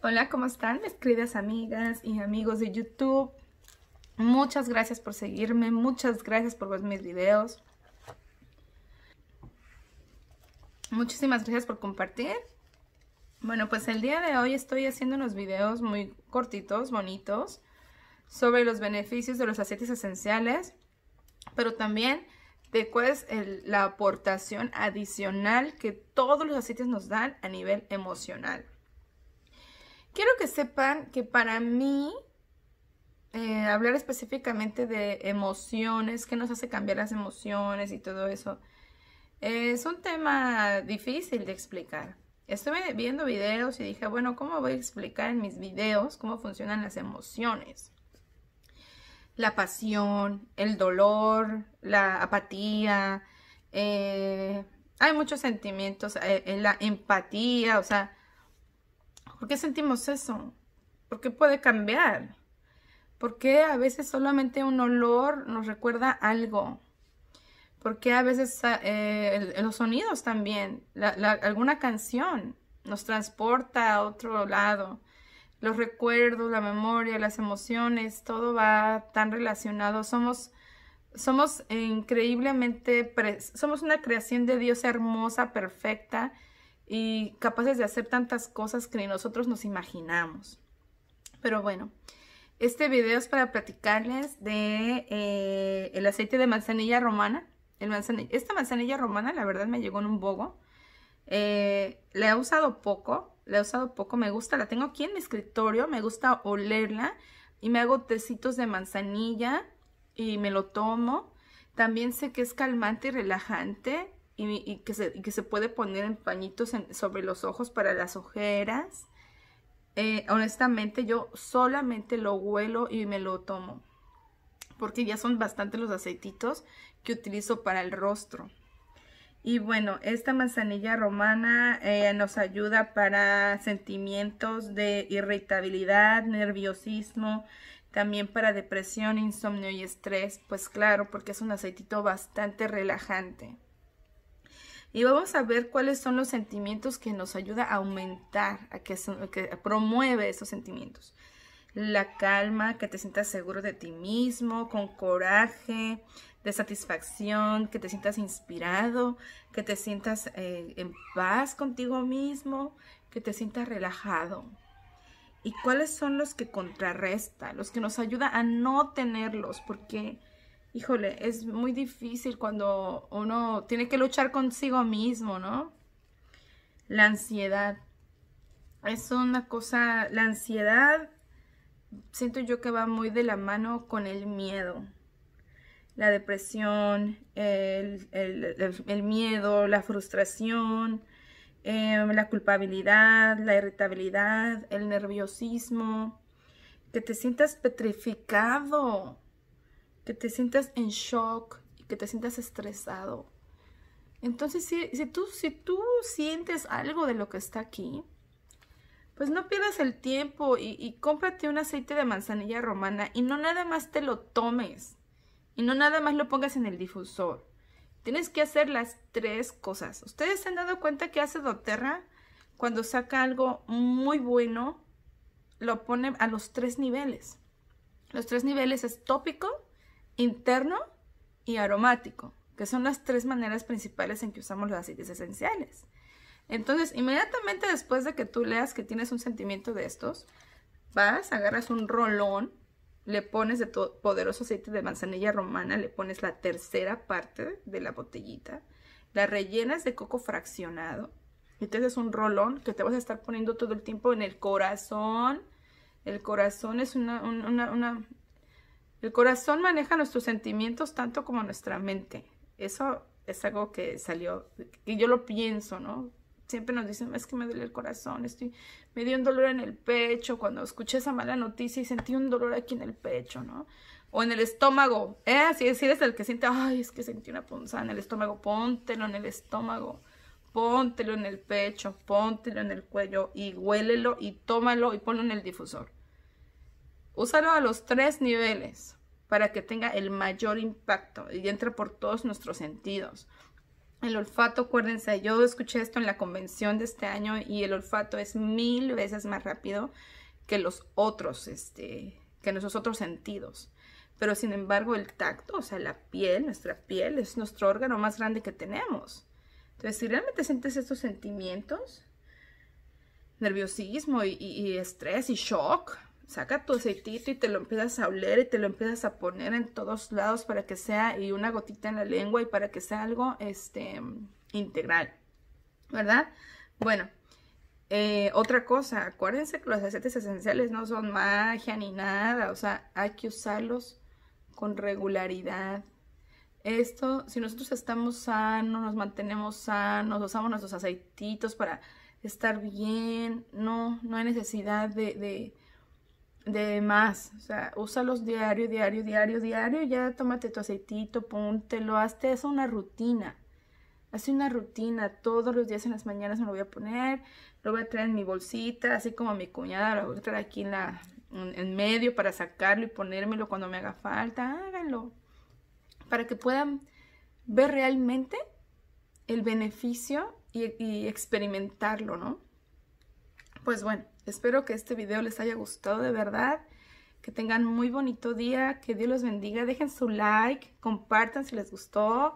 Hola, ¿cómo están mis queridas amigas y amigos de YouTube? Muchas gracias por seguirme, muchas gracias por ver mis videos. Muchísimas gracias por compartir. Bueno, pues el día de hoy estoy haciendo unos videos muy cortitos, bonitos, sobre los beneficios de los aceites esenciales, pero también de cuál es la aportación adicional que todos los aceites nos dan a nivel emocional. Quiero que sepan que para mí, eh, hablar específicamente de emociones, qué nos hace cambiar las emociones y todo eso, eh, es un tema difícil de explicar. Estuve viendo videos y dije, bueno, ¿cómo voy a explicar en mis videos cómo funcionan las emociones? La pasión, el dolor, la apatía, eh, hay muchos sentimientos, la empatía, o sea, ¿Por qué sentimos eso? ¿Por qué puede cambiar? ¿Por qué a veces solamente un olor nos recuerda algo? ¿Por qué a veces ah, eh, los sonidos también? alguna canción nos transporta a otro lado. Los recuerdos, la memoria, las emociones, todo va tan relacionado. Somos, somos increíblemente, somos una creación de Dios hermosa, perfecta, y capaces de hacer tantas cosas que nosotros nos imaginamos. Pero bueno, este video es para platicarles de eh, el aceite de manzanilla romana. El manzanilla, esta manzanilla romana la verdad me llegó en un bogo. Eh, la he usado poco, la he usado poco, me gusta, la tengo aquí en mi escritorio, me gusta olerla y me hago tecitos de manzanilla y me lo tomo. También sé que es calmante y relajante y, que, se, puede poner en pañitos sobre los ojos para las ojeras. Eh, honestamente, yo solamente lo huelo y me lo tomo. Porque ya son bastante los aceititos que utilizo para el rostro. Y bueno, esta manzanilla romana eh, nos ayuda para sentimientos de irritabilidad, nerviosismo, también para depresión, insomnio y estrés. Pues claro, porque es un aceitito bastante relajante. Y vamos a ver cuáles son los sentimientos que nos ayuda a aumentar, a que, que promueve esos sentimientos. La calma, que te sientas seguro de ti mismo, con coraje, de satisfacción, que te sientas inspirado, que te sientas eh, en paz contigo mismo, que te sientas relajado. ¿Y cuáles son los que contrarresta, los que nos ayuda a no tenerlos? Porque híjole, es muy difícil cuando uno tiene que luchar consigo mismo, ¿no? La ansiedad. Es una cosa, la ansiedad siento yo que va muy de la mano con el miedo. La depresión, el, miedo, la frustración, em, la culpabilidad, la irritabilidad, el nerviosismo, que te sientas petrificado que te sientas en shock y que te sientas estresado. Entonces, si, tú, si tú sientes algo de lo que está aquí, pues no pierdas el tiempo y, y, cómprate un aceite de manzanilla romana y no nada más te lo tomes y no nada más lo pongas en el difusor. Tienes que hacer las tres cosas. Ustedes se han dado cuenta que hace doTERRA cuando saca algo muy bueno, lo pone a los tres niveles. Los tres niveles es tópico, interno y aromático, que son las tres maneras principales en que usamos los aceites esenciales. Entonces, inmediatamente después de que tú leas que tienes un sentimiento de estos, vas, agarras un rolón, le pones de poderoso aceite de manzanilla romana, le pones la tercera parte de la botellita, la rellenas de coco fraccionado, entonces es un rolón que te vas a estar poniendo todo el tiempo en el corazón. El corazón es una, el corazón maneja nuestros sentimientos tanto como nuestra mente. Eso es algo que salió, que yo lo pienso, ¿no? Siempre nos dicen, es que me duele el corazón, estoy, me dio un dolor en el pecho, cuando escuché esa mala noticia y sentí un dolor aquí en el pecho, ¿no? O en el estómago, ¿eh? Si, si eres el que siente, ay, es que sentí una punzada en el estómago, póntelo en el estómago, póntelo en el pecho, póntelo en el cuello y huélelo y tómalo y ponlo en el difusor. Úsalo a los tres niveles para que tenga el mayor impacto y entre por todos nuestros sentidos. El olfato, acuérdense, yo escuché esto en la convención de este año y el olfato es mil veces más rápido que los otros, este, que nuestros otros sentidos. Pero sin embargo, el tacto, o sea, la piel, nuestra piel, es nuestro órgano más grande que tenemos. Entonces, si realmente sientes estos sentimientos, nerviosismo y estrés y shock, saca tu aceitito y te lo empiezas a oler y te lo empiezas a poner en todos lados para que sea, y una gotita en la lengua y para que sea algo este, integral, ¿verdad? Bueno, eh, otra cosa, acuérdense que los aceites esenciales no son magia ni nada, o sea, hay que usarlos con regularidad. Esto, si nosotros estamos sanos, nos mantenemos sanos, usamos nuestros aceititos para estar bien, no, no hay necesidad de de más. O sea, úsalos diario, diario, diario, diario. Ya tómate tu aceitito, póntelo, hazte eso una rutina. Hace una rutina, todos los días en las mañanas me lo voy a poner, lo voy a traer en mi bolsita, así como a mi cuñada, lo voy a traer aquí en, en medio para sacarlo y ponérmelo cuando me haga falta. Háganlo. Para que puedan ver realmente el beneficio y experimentarlo, ¿no? pues bueno, espero que este video les haya gustado de verdad. Que tengan muy bonito día, que Dios los bendiga. Dejen su like, compartan si les gustó.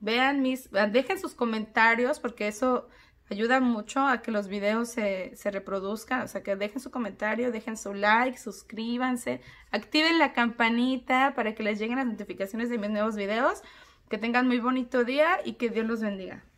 Vean mis, dejen sus comentarios porque eso ayuda mucho a que los videos se, se, reproduzcan. O sea, que dejen su comentario, dejen su like, suscríbanse, activen la campanita para que les lleguen las notificaciones de mis nuevos videos. Que tengan muy bonito día y que Dios los bendiga.